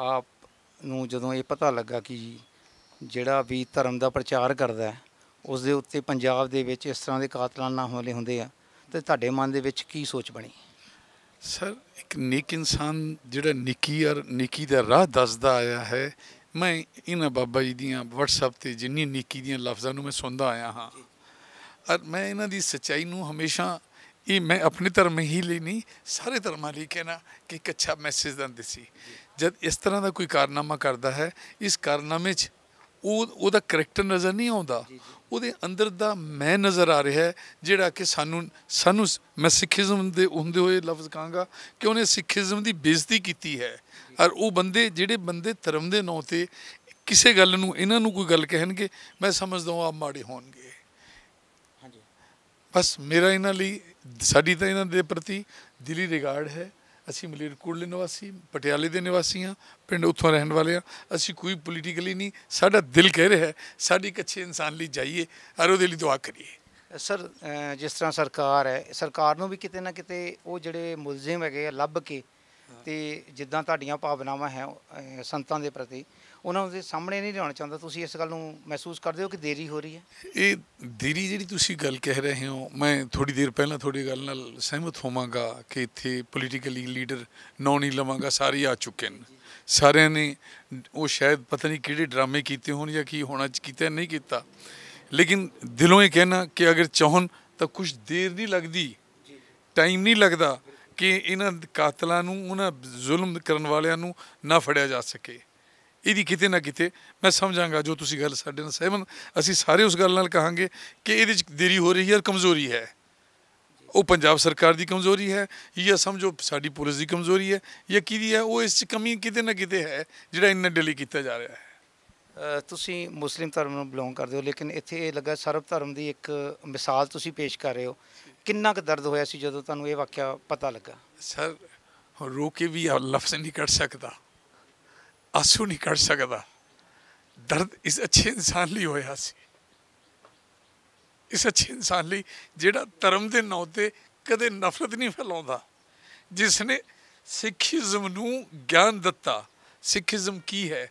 ਆਪ ਨੂੰ ਜਦੋਂ ਇਹ ਪਤਾ ਲੱਗਾ ਕਿ ਜਿਹੜਾ ਵੀ ਧਰਮ ਦਾ ਪ੍ਰਚਾਰ ਕਰਦਾ ਹੈ ਉਸ ਦੇ ਉੱਤੇ ਪੰਜਾਬ ਦੇ ਵਿੱਚ ਇਸ ਤਰ੍ਹਾਂ ਦੇ ਕਾਤਲਾਨਾ ਹਮਲੇ ਹੁੰਦੇ ਆ ਤੇ ਤੁਹਾਡੇ ਮਨ ਦੇ ਵਿੱਚ ਕੀ ਸੋਚ ਬਣੀ ਸਰ ਇੱਕ ਨੇਕ ਇਨਸਾਨ ਜਿਹੜਾ ਨਿੱਕੀ ਔਰ ਨਿੱਕੀ ਦਾ ਰਾਹ ਦੱਸਦਾ ਆਇਆ ਹੈ ਮੈਂ ਇਹਨਾਂ ਬਾਬਾ ਜੀ ਦੀਆਂ WhatsApp ਤੇ ਜਿੰਨੀ ਨਿੱਕੀ ਦੀਆਂ ਲਫ਼ਜ਼ਾਂ ਨੂੰ ਮੈਂ ਸੁਣਦਾ ਆਇਆ ਹਾਂ ਔਰ ਮੈਂ ਇਹਨਾਂ ਦੀ ਸਚਾਈ ਨੂੰ ਹਮੇਸ਼ਾ ਇਹ ਮੈਂ ਆਪਣੇ ਧਰਮ ਹੀ ਲਈ ਨਹੀਂ ਸਾਰੇ ਧਰਮਾਂ ਲਈ ਕਹਿਣਾ ਕਿ ਇੱਕ ਅੱਛਾ ਮੈਸੇਜ ਦਿੰਦੇ ਸੀ ਜਦ ਇਸ ਤਰ੍ਹਾਂ ਦਾ ਕੋਈ ਕਾਰਨਾਮਾ ਕਰਦਾ ਹੈ ਇਸ ਕਾਰਨਾਮੇ 'ਚ ਉਹ ਉਹਦਾ ਕਰੈਕਟਰ ਨਜ਼ਰ ਨਹੀਂ ਆਉਂਦਾ ਉਹਦੇ ਅੰਦਰ ਦਾ ਮੈਂ ਨਜ਼ਰ ਆ ਰਿਹਾ ਜਿਹੜਾ ਕਿ ਸਾਨੂੰ ਸਾਨੂੰ ਮੈਂ ਸਿੱਖੀਜ਼ਮ ਦੇ ਹੁੰਦੇ ਹੋਏ ਲਫ਼ਜ਼ ਕਹਾਂਗਾ ਕਿ ਉਹਨੇ ਸਿੱਖੀਜ਼ਮ ਦੀ ਬੇਇੱਜ਼ਤੀ ਕੀਤੀ ਹੈ ਔਰ ਉਹ ਬੰਦੇ ਜਿਹੜੇ ਬੰਦੇ ਧਰਮ ਦੇ ਨਾਂ ਤੇ ਕਿਸੇ ਗੱਲ ਨੂੰ ਇਹਨਾਂ ਨੂੰ ਕੋਈ ਗੱਲ ਕਹਿਣਗੇ ਮੈਂ ਸਮਝਦਾ ਹਾਂ ਆਪ ਮਾੜੇ ਹੋਣਗੇ ਹਾਂਜੀ ਬਸ ਮੇਰਾ ਇਹਨਾਂ ਲਈ ਸਾਡੀ ਤਾਂ ਇਹਨਾਂ ਦੇ ਪ੍ਰਤੀ ਦਿਲੀ ਰਿਗਾਰਡ ਹੈ ਅਸੀਂ ਮਲੇਰਕੋਟਲੇ ਨਿਵਾਸੀ ਪਟਿਆਲੇ ਦੇ ਨਿਵਾਸੀ ਹਾਂ ਪਿੰਡ ਉੱਥੋਂ ਰਹਿਣ ਵਾਲੇ ਹਾਂ ਅਸੀਂ ਕੋਈ ਪੋਲੀਟੀਕਲੀ ਨਹੀਂ ਸਾਡਾ ਦਿਲ ਕਹਿ ਰਿਹਾ ਹੈ ਸਾਡੀ ਕੱਚੇ ਇਨਸਾਨ ਲਈ ਜਾਈਏ ਔਰ ਉਹਦੇ ਲਈ ਦੁਆ ਕਰੀਏ ਸਰ ਜਿਸ ਤਰ੍ਹਾਂ ਸਰਕਾਰ ਹੈ ਸਰਕਾਰ ਨੂੰ ਵੀ ਕਿਤੇ ਨਾ ਕਿਤੇ ਉਹ ਜਿਹੜੇ ਮੁਲਜ਼ਮ ਹੈਗੇ ਆ ਲੱਭ ਕੇ ਤੇ ਜਿੱਦਾਂ ਤੁਹਾਡੀਆਂ ਭਾਵਨਾਵਾਂ ਹੈ ਸੰਤਾਂ ਦੇ ਪ੍ਰਤੀ ਉਹਨਾਂ ਦੇ ਸਾਹਮਣੇ ਨਹੀਂ ਲਿਆਉਣਾ ਚਾਹੁੰਦਾ ਤੁਸੀਂ ਇਸ ਗੱਲ ਨੂੰ ਮਹਿਸੂਸ ਕਰਦੇ ਹੋ ਕਿ ਦੇਰੀ ਹੋ ਰਹੀ ਹੈ ਇਹ ਦੇਰੀ ਜਿਹੜੀ ਤੁਸੀਂ ਗੱਲ ਕਹਿ ਰਹੇ ਹੋ ਮੈਂ ਥੋੜੀ ਦੇਰ ਪਹਿਲਾਂ ਤੁਹਾਡੀ ਗੱਲ ਨਾਲ ਸਹਿਮਤ ਹੋਵਾਂਗਾ ਕਿ ਇੱਥੇ ਪੋਲੀਟੀਕਲੀ ਲੀਡਰ ਨੌ ਨਹੀਂ ਲਵਾਂਗਾ ਸਾਰੇ ਆ ਚੁੱਕੇ ਨੇ ਸਾਰਿਆਂ ਨੇ ਉਹ ਸ਼ਾਇਦ ਪਤਾ ਨਹੀਂ ਕਿਹੜੇ ਡਰਾਮੇ ਕੀਤੇ ਹੋਣ ਜਾਂ ਕੀ ਹੋਣਾ ਕੀਤਾ ਨਹੀਂ ਕੀਤਾ ਲੇਕਿਨ ਦਿਲੋਂ ਇਹ ਕਹਿਣਾ ਕਿ ਅਗਰ ਚਾਹਣ ਤਾਂ ਕੁਝ ਦੇਰ ਨਹੀਂ ਲੱਗਦੀ ਟਾਈਮ ਨਹੀਂ ਲੱਗਦਾ ਕਿ ਇਹਨਾਂ ਕਾਤਲਾਂ ਨੂੰ ਉਹਨਾਂ ਜ਼ੁਲਮ ਕਰਨ ਵਾਲਿਆਂ ਨੂੰ ਨਾ ਫੜਿਆ ਜਾ ਸਕੇ ਇਹਦੀ ਕਿਤੇ ਨਾ ਕਿਤੇ ਮੈਂ ਸਮਝਾਂਗਾ ਜੋ ਤੁਸੀਂ ਗੱਲ ਸਾਡੇ ਨਾਲ ਸਹਿਮਤ ਅਸੀਂ ਸਾਰੇ ਉਸ ਗੱਲ ਨਾਲ ਕਹਾਂਗੇ ਕਿ ਇਹਦੇ ਵਿੱਚ ਦੇਰੀ ਹੋ ਰਹੀ ਹੈ ਔਰ ਕਮਜ਼ੋਰੀ ਹੈ ਉਹ ਪੰਜਾਬ ਸਰਕਾਰ ਦੀ ਕਮਜ਼ੋਰੀ ਹੈ ਜਾਂ ਸਮਝੋ ਸਾਡੀ ਪੁਲਿਸ ਦੀ ਕਮਜ਼ੋਰੀ ਹੈ ਜਾਂ ਦੀ ਹੈ ਉਹ ਇਸ 'ਚ ਕਮੀ ਕਿਤੇ ਨਾ ਕਿਤੇ ਹੈ ਜਿਹੜਾ ਇੰਨਾ ਡਿਲੇ ਕੀਤਾ ਜਾ ਰਿਹਾ ਹੈ ਤੁਸੀਂ ਮੁਸਲਿਮ ਧਰਮ ਨੂੰ ਬਿਲੋਂਗ ਕਰਦੇ ਹੋ ਲੇਕਿਨ ਇੱਥੇ ਇਹ ਲੱਗਾ ਸਰਬ ਧਰਮ ਦੀ ਇੱਕ ਮਿਸਾਲ ਤੁਸੀਂ ਪੇਸ਼ ਕਰ ਰਹੇ ਹੋ ਕਿੰਨਾ ਕੁ ਦਰਦ ਹੋਇਆ ਸੀ ਜਦੋਂ ਤੁਹਾਨੂੰ ਇਹ ਵਾਕਿਆ ਪਤਾ ਲੱਗਾ ਸਰ ਰੋ ਕੇ ਵੀ ਲਫ਼ਜ਼ ਨਹੀਂ ਕੱਢ ਸਕਦਾ ਅਸੂ ਨਹੀਂ ਕੱਢ ਸਕਦਾ ਦਰਦ ਇਸ ਅੱਛੇ ਇਨਸਾਨ ਲਈ ਹੋਇਆ ਸੀ ਇਸ ਅੱਛੇ ਇਨਸਾਨ ਲਈ ਜਿਹੜਾ ਧਰਮ ਦੇ ਨਾਂ ਤੇ ਕਦੇ ਨਫ਼ਰਤ ਨਹੀਂ ਫੈਲਾਉਂਦਾ ਜਿਸ ਨੇ ਸਿੱਖੀਜ਼ਮ ਨੂੰ ਗਿਆਨ ਦਿੱਤਾ ਸਿੱਖੀਜ਼ਮ ਕੀ ਹੈ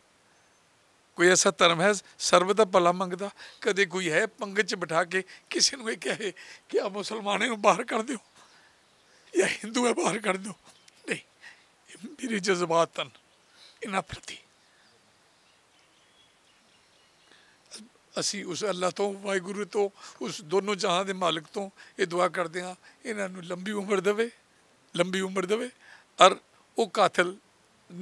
ਕੋਈ ਐਸਾ ਧਰਮ ਹੈ ਸਰਬ ਦਾ ਭਲਾ ਮੰਗਦਾ ਕਦੇ ਕੋਈ ਹੈ ਪੰਗਤ 'ਚ ਬਿਠਾ ਕੇ ਕਿਸੇ ਨੂੰ ਇਹ ਕਹੇ ਕਿ ਆ ਮੁਸਲਮਾਨੇ ਨੂੰ ਬਾਹਰ ਕਰ ਦਿਓ ਜਾਂ ਹਿੰਦੂ ਹੈ ਬਾਹਰ ਕਰ ਦਿਓ ਨਹੀਂ ਮੇਰੇ ਜਜ਼ਬਾਤਨ ਹਨ ਇਹਨਾਂ ਪ੍ਰਤੀ ਅਸੀਂ ਉਸ ਅੱਲਾ ਤੋਂ ਵਾਹਿਗੁਰੂ ਤੋਂ ਉਸ ਦੋਨੋਂ ਜਹਾਂ ਦੇ ਮਾਲਕ ਤੋਂ ਇਹ ਦੁਆ ਕਰਦੇ ਹਾਂ ਇਹਨਾਂ ਨੂੰ ਲੰਬੀ ਉਮਰ ਦੇਵੇ ਲੰਬੀ ਉਮਰ ਦੇਵੇ ਅਰ ਉਹ ਕਾਤਲ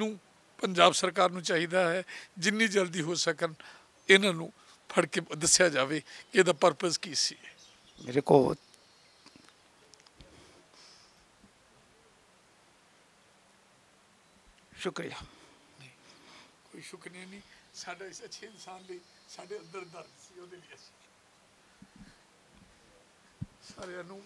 ਨੂੰ ਪੰਜਾਬ ਸਰਕਾਰ ਨੂੰ ਚਾਹੀਦਾ ਹੈ ਜਿੰਨੀ ਜਲਦੀ ਹੋ ਸਕਣ ਇਹਨਾਂ ਨੂੰ ਫੜ ਕੇ ਦੱਸਿਆ ਜਾਵੇ ਕਿ ਇਹਦਾ ਪਰਪਸ ਕੀ ਸੀ ਮੇਰੇ ਕੋ ਸ਼ੁਕਰੀਆ ਕੋਈ ਸ਼ੁਕਰੀਆ ਨਹੀਂ ਸਾਡਾ ਇਸ ਅੱਛੇ ਇਨਸਾਨ ਲਈ ਸਾਡੇ ਅੰਦਰ ਦਰਦ ਸੀ ਉਹਦੇ ਲਈ ਅਸੀਂ ਸਾਰਿਆਂ ਨੂੰ